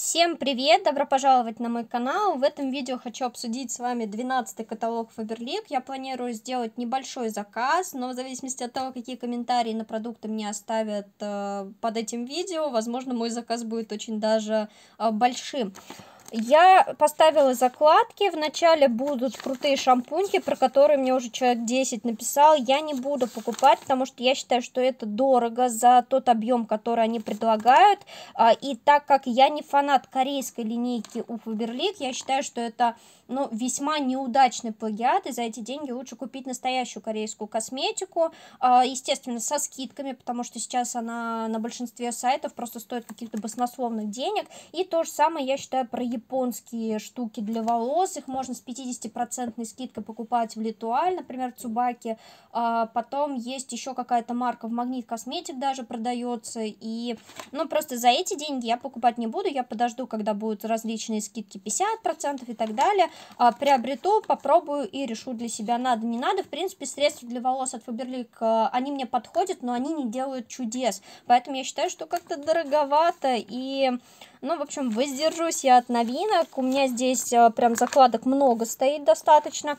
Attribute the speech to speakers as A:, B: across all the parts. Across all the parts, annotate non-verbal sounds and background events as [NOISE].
A: Всем привет! Добро пожаловать на мой канал! В этом видео хочу обсудить с вами 12 каталог Faberlic. Я планирую сделать небольшой заказ, но в зависимости от того, какие комментарии на продукты мне оставят э, под этим видео, возможно, мой заказ будет очень даже э, большим. Я поставила закладки, вначале будут крутые шампуньки, про которые мне уже человек 10 написал. Я не буду покупать, потому что я считаю, что это дорого за тот объем, который они предлагают. А, и так как я не фанат корейской линейки у Фаберлик, я считаю, что это ну, весьма неудачный плагиат, и за эти деньги лучше купить настоящую корейскую косметику, а, естественно, со скидками, потому что сейчас она на большинстве сайтов просто стоит каких-то баснословных денег. И то же самое, я считаю, про японские штуки для волос. Их можно с 50% скидкой покупать в Литуаль, например, в Цубаке. А потом есть еще какая-то марка в Магнит Косметик даже продается. И, ну, просто за эти деньги я покупать не буду. Я подожду, когда будут различные скидки 50% и так далее. А, приобрету, попробую и решу для себя, надо, не надо. В принципе, средства для волос от Фаберлик, они мне подходят, но они не делают чудес. Поэтому я считаю, что как-то дороговато и... Ну, в общем, воздержусь я от новинок. У меня здесь а, прям закладок много стоит достаточно.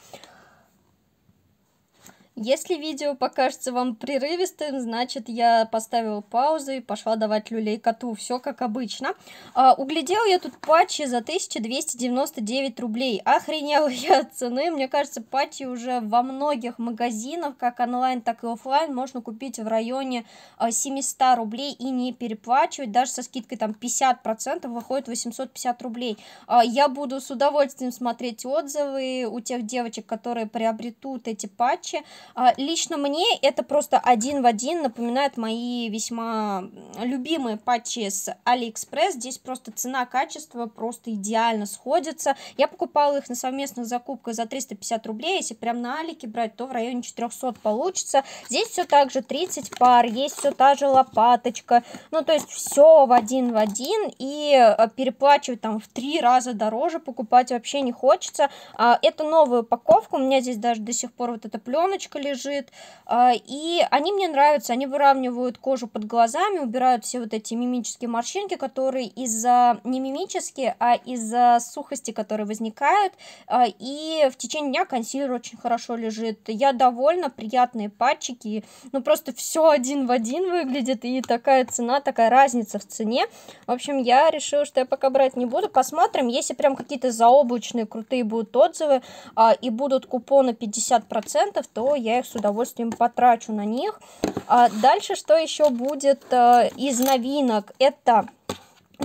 A: Если видео покажется вам прерывистым, значит я поставила паузу и пошла давать люлей коту. Все как обычно. А, углядел я тут патчи за 1299 рублей. Охренела я от цены. Мне кажется, патчи уже во многих магазинах, как онлайн, так и офлайн, можно купить в районе 700 а, рублей и не переплачивать. Даже со скидкой там 50% выходит 850 рублей. А, я буду с удовольствием смотреть отзывы у тех девочек, которые приобретут эти патчи. А, лично мне это просто один в один напоминает мои весьма любимые патчи с Алиэкспресс. Здесь просто цена-качество просто идеально сходится. Я покупала их на совместных закупках за 350 рублей. Если прям на Алике брать, то в районе 400 получится. Здесь все так же 30 пар, есть все та же лопаточка. Ну, то есть все в один в один. И э, переплачивать там в три раза дороже покупать вообще не хочется. А, это новая упаковка. У меня здесь даже до сих пор вот эта пленочка лежит. А, и они мне нравятся, они выравнивают кожу под глазами, убирают все вот эти мимические морщинки, которые из-за не мимические, а из-за сухости, которые возникают. А, и в течение дня консилер очень хорошо лежит. Я довольна, приятные патчики. Ну, просто все один в один выглядит. И такая цена, такая разница в цене. В общем, я решила, что я пока брать не буду. Посмотрим, если прям какие-то заоблачные крутые будут отзывы а, и будут купоны 50%, то я их с удовольствием потрачу на них. А дальше что еще будет э, из новинок? Это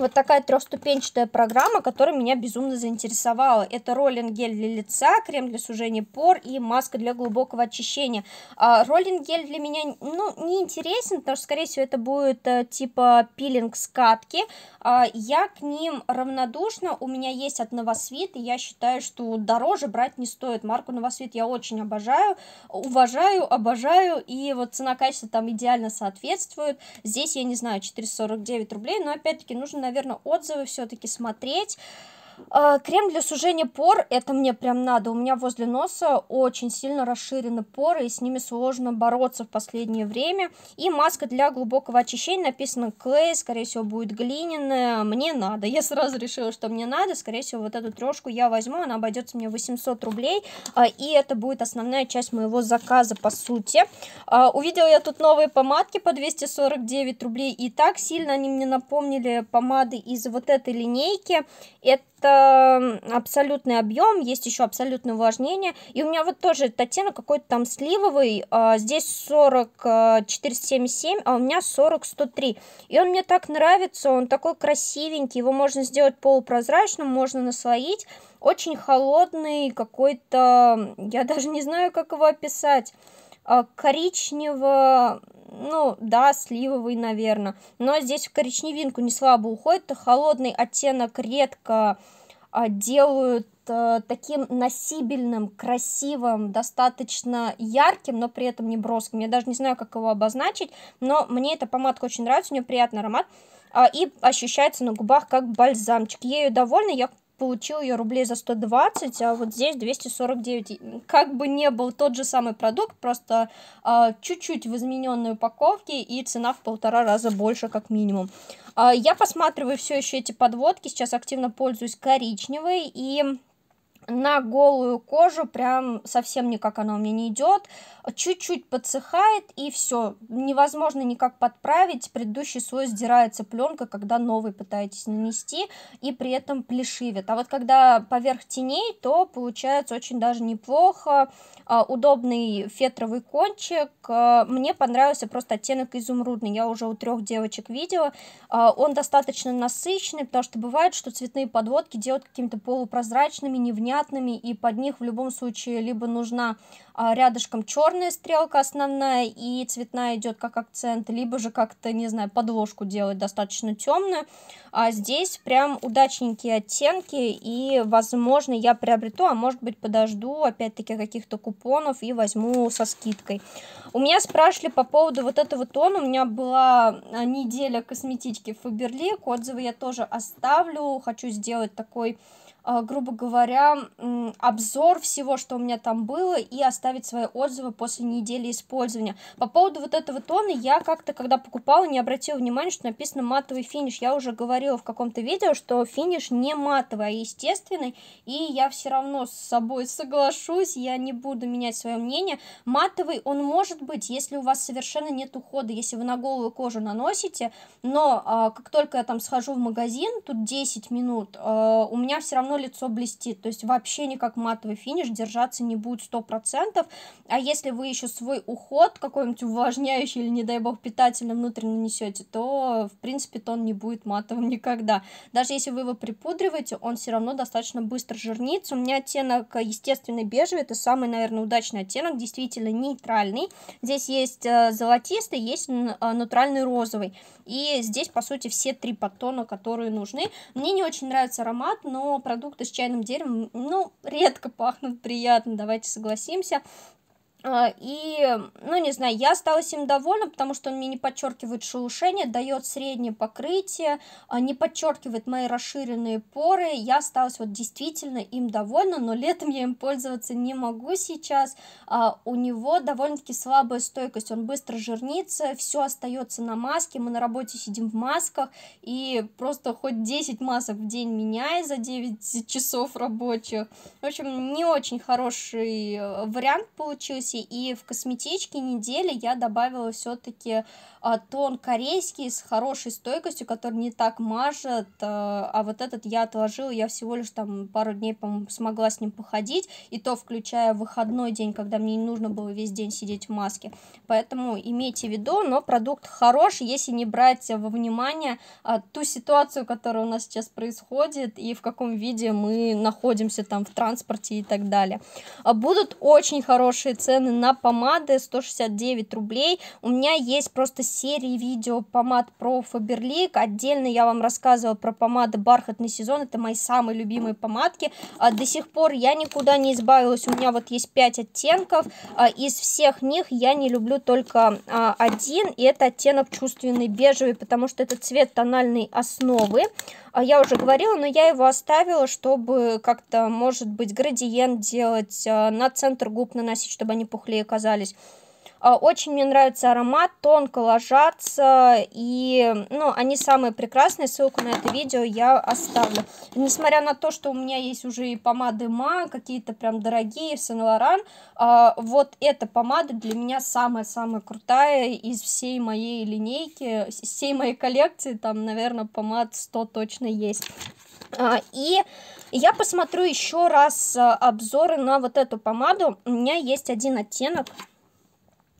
A: вот такая трехступенчатая программа, которая меня безумно заинтересовала. Это роллинг-гель для лица, крем для сужения пор и маска для глубокого очищения. А, роллинг-гель для меня, ну, не интересен, потому что, скорее всего, это будет э, типа пилинг скатки. А, я к ним равнодушна, у меня есть от Новосвит, и я считаю, что дороже брать не стоит. Марку Новосвит я очень обожаю, уважаю, обожаю, и вот цена-качество там идеально соответствует. Здесь, я не знаю, 449 рублей, но, опять-таки, нужно наверное, отзывы все-таки смотреть. А, крем для сужения пор, это мне прям надо. У меня возле носа очень сильно расширены поры, и с ними сложно бороться в последнее время. И маска для глубокого очищения, написано клей, скорее всего, будет глиняная. Мне надо. Я сразу решила, что мне надо. Скорее всего, вот эту трешку я возьму, она обойдется мне 800 рублей. А, и это будет основная часть моего заказа, по сути. А, увидела я тут новые помадки по 249 рублей. И так сильно они мне напомнили помады из вот этой линейки. Это это абсолютный объем, есть еще абсолютное увлажнение. И у меня вот тоже этот оттенок какой-то там сливовый. А, здесь 40 477, э, а у меня 40 103. И он мне так нравится, он такой красивенький. Его можно сделать полупрозрачным, можно наслоить. Очень холодный какой-то, я даже не знаю, как его описать а, коричнево ну, да, сливовый, наверное. Но здесь в коричневинку не слабо уходит. А холодный оттенок редко а, делают э, таким носибельным, красивым, достаточно ярким, но при этом не броским. Я даже не знаю, как его обозначить, но мне эта помадка очень нравится, у нее приятный аромат а, и ощущается на губах как бальзамчик. Ею довольна, я получил ее рублей за 120, а вот здесь 249. Как бы не был тот же самый продукт, просто а, чуть-чуть э, в измененной упаковке и цена в полтора раза больше как минимум. Э, я посматриваю все еще эти подводки, сейчас активно пользуюсь коричневой и на голую кожу прям совсем никак она у меня не идет, чуть-чуть подсыхает и все, невозможно никак подправить, предыдущий слой сдирается пленка, когда новый пытаетесь нанести и при этом плешивит, а вот когда поверх теней, то получается очень даже неплохо, а, удобный фетровый кончик, а, мне понравился просто оттенок изумрудный, я уже у трех девочек видела, а, он достаточно насыщенный, потому что бывает, что цветные подводки делают какими-то полупрозрачными, невнятными, понятными, и под них в любом случае либо нужна а, рядышком черная стрелка основная и цветная идет как акцент, либо же как-то, не знаю, подложку делать достаточно темную. А здесь прям удачненькие оттенки, и, возможно, я приобрету, а может быть подожду, опять-таки, каких-то купонов и возьму со скидкой. У меня спрашивали по поводу вот этого тона, у меня была а, неделя косметички в Фаберлик, отзывы я тоже оставлю, хочу сделать такой а, грубо говоря, обзор всего, что у меня там было, и оставить свои отзывы после недели использования. По поводу вот этого тона я как-то, когда покупала, не обратила внимания, что написано матовый финиш. Я уже говорила в каком-то видео, что финиш не матовый, а естественный, и я все равно с собой соглашусь, я не буду менять свое мнение. Матовый он может быть, если у вас совершенно нет ухода, если вы на голую кожу наносите, но а, как только я там схожу в магазин, тут 10 минут, а, у меня все равно равно лицо блестит, то есть вообще никак матовый финиш держаться не будет 100%, а если вы еще свой уход какой-нибудь увлажняющий или, не дай бог, питательный внутрь нанесете, то, в принципе, тон не будет матовым никогда. Даже если вы его припудриваете, он все равно достаточно быстро жирнится. У меня оттенок э, естественный бежевый, это самый, наверное, удачный оттенок, действительно нейтральный. Здесь есть э, золотистый, есть э, натуральный розовый. И здесь, по сути, все три подтона, которые нужны. Мне не очень нравится аромат, но продукт продукты с чайным деревом, ну, редко пахнут приятно, давайте согласимся. А, и, ну, не знаю, я осталась им довольна, потому что он мне не подчеркивает шелушение, дает среднее покрытие, а, не подчеркивает мои расширенные поры. Я осталась вот действительно им довольна, но летом я им пользоваться не могу сейчас. А, у него довольно-таки слабая стойкость, он быстро жирнится, все остается на маске, мы на работе сидим в масках, и просто хоть 10 масок в день меняй за 9 часов рабочих. В общем, не очень хороший э, вариант получился вкусе. И в косметичке недели я добавила все-таки а, тон корейский с хорошей стойкостью, который не так мажет. А, а вот этот я отложила, я всего лишь там пару дней, смогла с ним походить. И то включая выходной день, когда мне не нужно было весь день сидеть в маске. Поэтому имейте в виду, но продукт хорош, если не брать во внимание а, ту ситуацию, которая у нас сейчас происходит, и в каком виде мы находимся там в транспорте и так далее. Будут очень хорошие цены цены на помады 169 рублей. У меня есть просто серии видео помад про Фаберлик. Отдельно я вам рассказывала про помады «Бархатный сезон». Это мои самые любимые помадки. А, до сих пор я никуда не избавилась. У меня вот есть 5 оттенков. А, из всех них я не люблю только а, один. И это оттенок чувственный бежевый, потому что это цвет тональной основы. А я уже говорила, но я его оставила, чтобы как-то, может быть, градиент делать, а, на центр губ наносить, чтобы они пухлее казались. А, очень мне нравится аромат, тонко ложатся, и ну, они самые прекрасные, ссылку на это видео я оставлю. Несмотря на то, что у меня есть уже и помады ма, какие-то прям дорогие, Сен Лоран, а, вот эта помада для меня самая-самая крутая из всей моей линейки, всей моей коллекции, там, наверное, помад 100 точно есть. А, и я посмотрю еще раз обзоры на вот эту помаду. У меня есть один оттенок,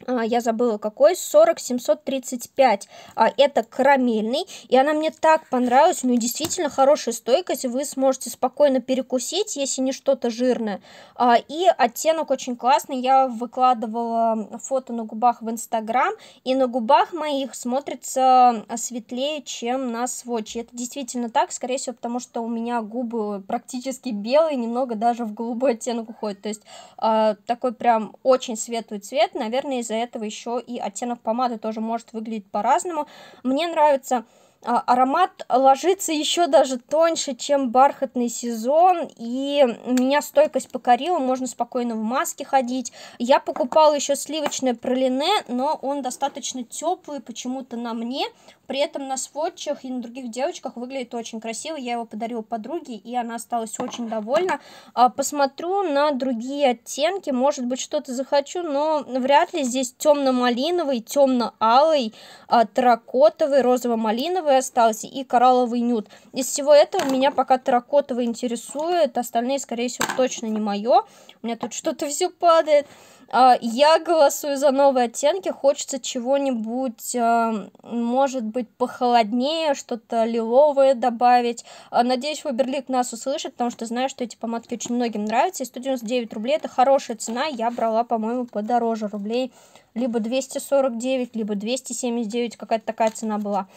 A: а, я забыла какой, 40735. А, это карамельный, и она мне так понравилась, у ну, нее действительно хорошая стойкость, вы сможете спокойно перекусить, если не что-то жирное. А, и оттенок очень классный, я выкладывала фото на губах в Инстаграм, и на губах моих смотрится светлее, чем на сводче. Это действительно так, скорее всего, потому что у меня губы практически белые, немного даже в голубой оттенок уходят, то есть а, такой прям очень светлый цвет, наверное, из-за из-за этого еще и оттенок помады тоже может выглядеть по-разному. Мне нравится а, аромат ложится еще даже тоньше, чем бархатный сезон, и меня стойкость покорила, можно спокойно в маске ходить. Я покупала еще сливочное пролине, но он достаточно теплый почему-то на мне, при этом на сводчах и на других девочках выглядит очень красиво, я его подарила подруге, и она осталась очень довольна. А, посмотрю на другие оттенки, может быть что-то захочу, но вряд ли здесь темно-малиновый, темно-алый, а, терракотовый, розово-малиновый, и остался, и коралловый нюд. Из всего этого меня пока таракотовый интересует, остальные, скорее всего, точно не мое. У меня тут что-то все падает. А, я голосую за новые оттенки, хочется чего-нибудь, а, может быть, похолоднее, что-то лиловое добавить. А, надеюсь, Фаберлик нас услышит, потому что знаю, что эти помадки очень многим нравятся. И 199 рублей это хорошая цена, я брала, по-моему, подороже рублей либо 249, либо 279, какая-то такая цена была.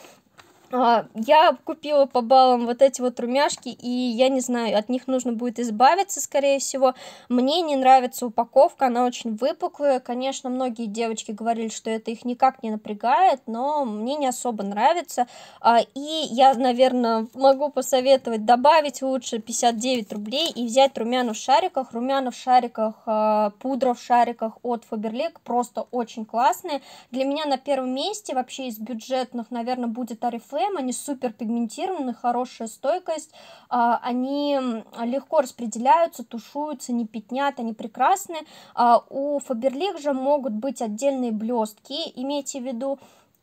A: А, я купила по баллам вот эти вот румяшки, и я не знаю, от них нужно будет избавиться, скорее всего. Мне не нравится упаковка, она очень выпуклая. Конечно, многие девочки говорили, что это их никак не напрягает, но мне не особо нравится. А, и я, наверное, могу посоветовать добавить лучше 59 рублей и взять румяна в шариках. Румяна в шариках, а, пудра в шариках от Faberlic просто очень классные. Для меня на первом месте вообще из бюджетных, наверное, будет Арифлейм Flame, они супер пигментированы, хорошая стойкость, а, они легко распределяются, тушуются, не пятнят, они прекрасны. А, у Faberlic же могут быть отдельные блестки, имейте в виду,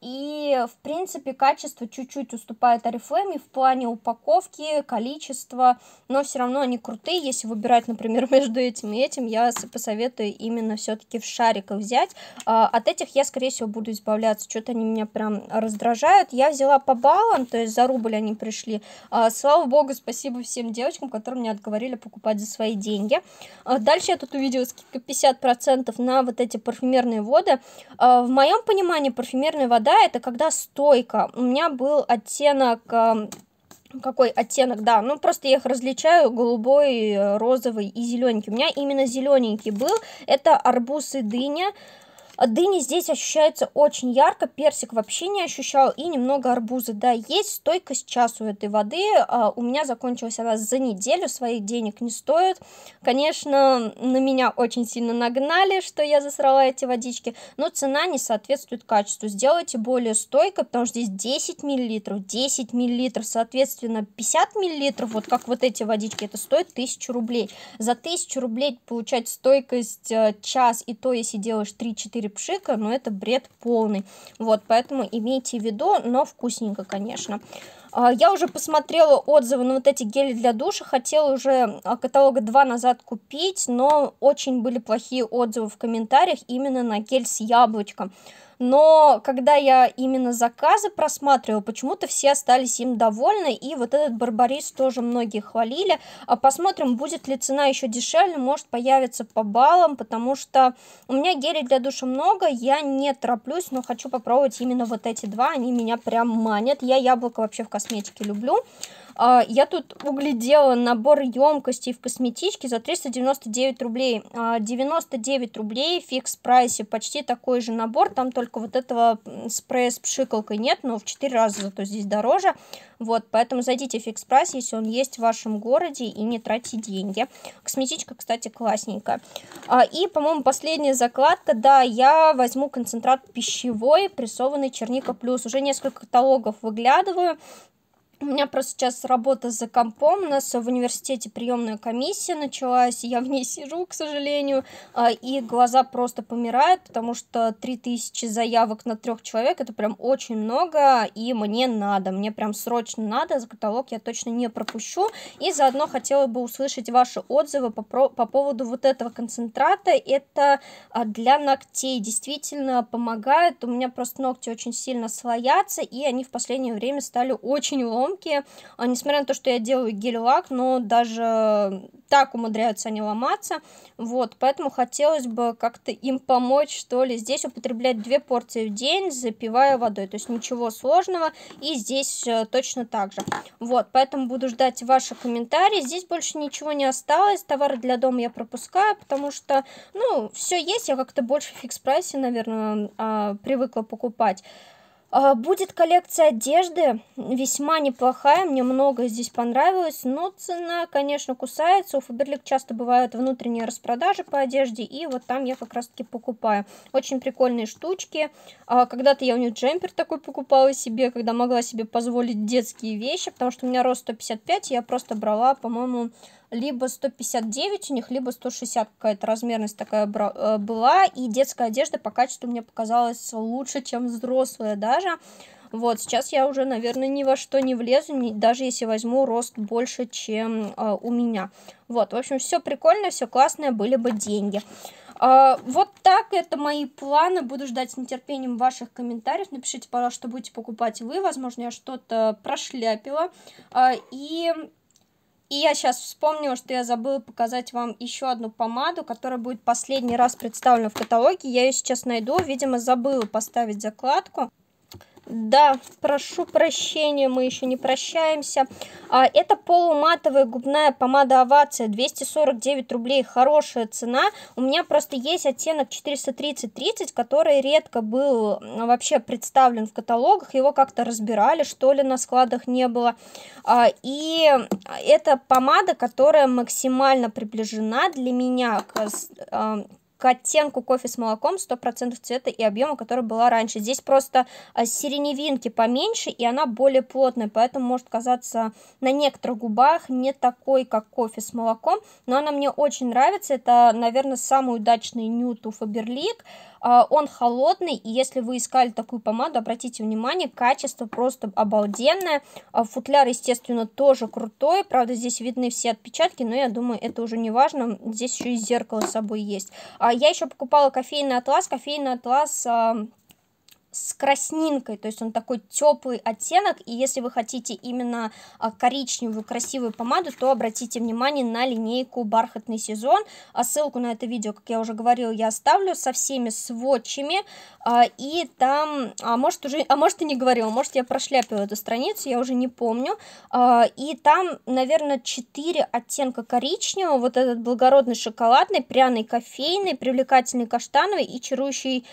A: и, в принципе, качество чуть-чуть уступает Oriflame в плане упаковки, количества, но все равно они крутые. Если выбирать, например, [LAUGHS] между этим и этим, я посоветую именно все-таки в шариках взять. А, от этих я, скорее всего, буду избавляться. Что-то они меня прям раздражают. Я взяла по баллам, то есть за рубль они пришли. А, слава богу, спасибо всем девочкам, которые мне отговорили покупать за свои деньги. А, дальше я тут увидела скидка 50% на вот эти парфюмерные воды. В моем понимании парфюмерная вода да, это когда стойка. У меня был оттенок эм, какой оттенок, да, ну просто я их различаю, голубой, э, розовый и зелененький. У меня именно зелененький был, это арбуз и дыня, а Дыни здесь ощущается очень ярко, персик вообще не ощущал, и немного арбуза, да, есть стойкость час у этой воды, а у меня закончилась она за неделю, своих денег не стоит, конечно, на меня очень сильно нагнали, что я засрала эти водички, но цена не соответствует качеству, сделайте более стойко, потому что здесь 10 миллилитров, 10 миллилитров, соответственно, 50 миллилитров, вот как вот эти водички, это стоит 1000 рублей, за 1000 рублей получать стойкость э, час, и то, если делаешь 3-4 перепшика, но это бред полный. Вот, поэтому имейте в виду, но вкусненько, конечно. А, я уже посмотрела отзывы на вот эти гели для душа, хотела уже а, каталога 2 назад купить, но очень были плохие отзывы в комментариях именно на гель с яблочком но когда я именно заказы просматривала, почему-то все остались им довольны, и вот этот Барбарис тоже многие хвалили. а Посмотрим, будет ли цена еще дешевле, может появится по баллам, потому что у меня гелей для душа много, я не тороплюсь, но хочу попробовать именно вот эти два, они меня прям манят. Я яблоко вообще в косметике люблю. А, я тут углядела набор емкостей в косметичке за 399 рублей. 99 а, рублей в фикс прайсе, почти такой же набор, там только вот этого спрея с пшикалкой нет, но в 4 раза зато здесь дороже. Вот, поэтому зайдите в фикс прайс, если он есть в вашем городе, и не тратьте деньги. Косметичка, кстати, классненькая. А, и, по-моему, последняя закладка, да, я возьму концентрат пищевой, прессованный черника плюс. Уже несколько каталогов выглядываю, у меня просто сейчас работа за компом, у нас в университете приемная комиссия началась, я в ней сижу, к сожалению, а, и глаза просто помирают, потому что 3000 заявок на трех человек, это прям очень много, и мне надо, мне прям срочно надо, за каталог я точно не пропущу, и заодно хотела бы услышать ваши отзывы по, про, по поводу вот этого концентрата, это а, для ногтей, действительно помогает, у меня просто ногти очень сильно слоятся, и они в последнее время стали очень ломными, ломки. А, несмотря на то, что я делаю гель-лак, но даже так умудряются они ломаться. Вот, поэтому хотелось бы как-то им помочь, что ли. Здесь употреблять две порции в день, запивая водой. То есть ничего сложного. И здесь э, точно так же. Вот, поэтому буду ждать ваши комментарии. Здесь больше ничего не осталось. Товары для дома я пропускаю, потому что, ну, все есть. Я как-то больше в фикс-прайсе, наверное, а, привыкла покупать. А, будет коллекция одежды, весьма неплохая, мне много здесь понравилось, но цена, конечно, кусается. У Фаберлик часто бывают внутренние распродажи по одежде, и вот там я как раз-таки покупаю. Очень прикольные штучки. А, когда-то я у них джемпер такой покупала себе, когда могла себе позволить детские вещи, потому что у меня рост 155, я просто брала, по-моему, либо 159 у них, либо 160 какая-то размерность такая э, была, и детская одежда по качеству мне показалась лучше, чем взрослая даже. Вот, сейчас я уже, наверное, ни во что не влезу, не, даже если возьму рост больше, чем э, у меня. Вот, в общем, все прикольно, все классное, были бы деньги. А, вот так это мои планы. Буду ждать с нетерпением ваших комментариев. Напишите, пожалуйста, что будете покупать вы. Возможно, я что-то прошляпила. А, и и я сейчас вспомнила, что я забыла показать вам еще одну помаду, которая будет последний раз представлена в каталоге. Я ее сейчас найду, видимо, забыла поставить закладку. Да, прошу прощения, мы еще не прощаемся. А, это полуматовая губная помада Овация, 249 рублей, хорошая цена. У меня просто есть оттенок 430-30, который редко был вообще представлен в каталогах, его как-то разбирали, что ли, на складах не было. А, и это помада, которая максимально приближена для меня к к оттенку кофе с молоком 100% цвета и объема, который была раньше. Здесь просто а, сиреневинки поменьше, и она более плотная, поэтому может казаться на некоторых губах не такой, как кофе с молоком, но она мне очень нравится. Это, наверное, самый удачный нюд у Фаберлик. А, он холодный, и если вы искали такую помаду, обратите внимание, качество просто обалденное. А, футляр, естественно, тоже крутой. Правда, здесь видны все отпечатки, но я думаю, это уже не важно. Здесь еще и зеркало с собой есть. А я еще покупала кофейный атлас. Кофейный атлас с краснинкой, то есть он такой теплый оттенок, и если вы хотите именно а, коричневую красивую помаду, то обратите внимание на линейку «Бархатный сезон», а ссылку на это видео, как я уже говорила, я оставлю со всеми сводчами, а, и там, а может уже, а может и не говорила, может я прошляпила эту страницу, я уже не помню, а, и там, наверное, 4 оттенка коричневого, вот этот благородный шоколадный, пряный кофейный, привлекательный каштановый и чарующий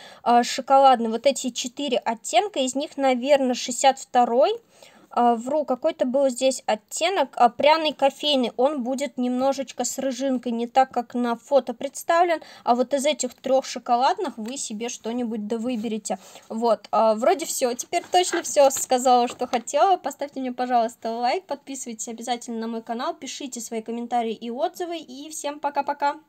A: шоколадный, вот эти 4 четыре оттенка, из них, наверное, 62-й. А, вру, какой-то был здесь оттенок, а, пряный кофейный, он будет немножечко с рыжинкой, не так, как на фото представлен, а вот из этих трех шоколадных вы себе что-нибудь да выберете. Вот, а, вроде все, теперь точно все сказала, что хотела, поставьте мне, пожалуйста, лайк, подписывайтесь обязательно на мой канал, пишите свои комментарии и отзывы, и всем пока-пока!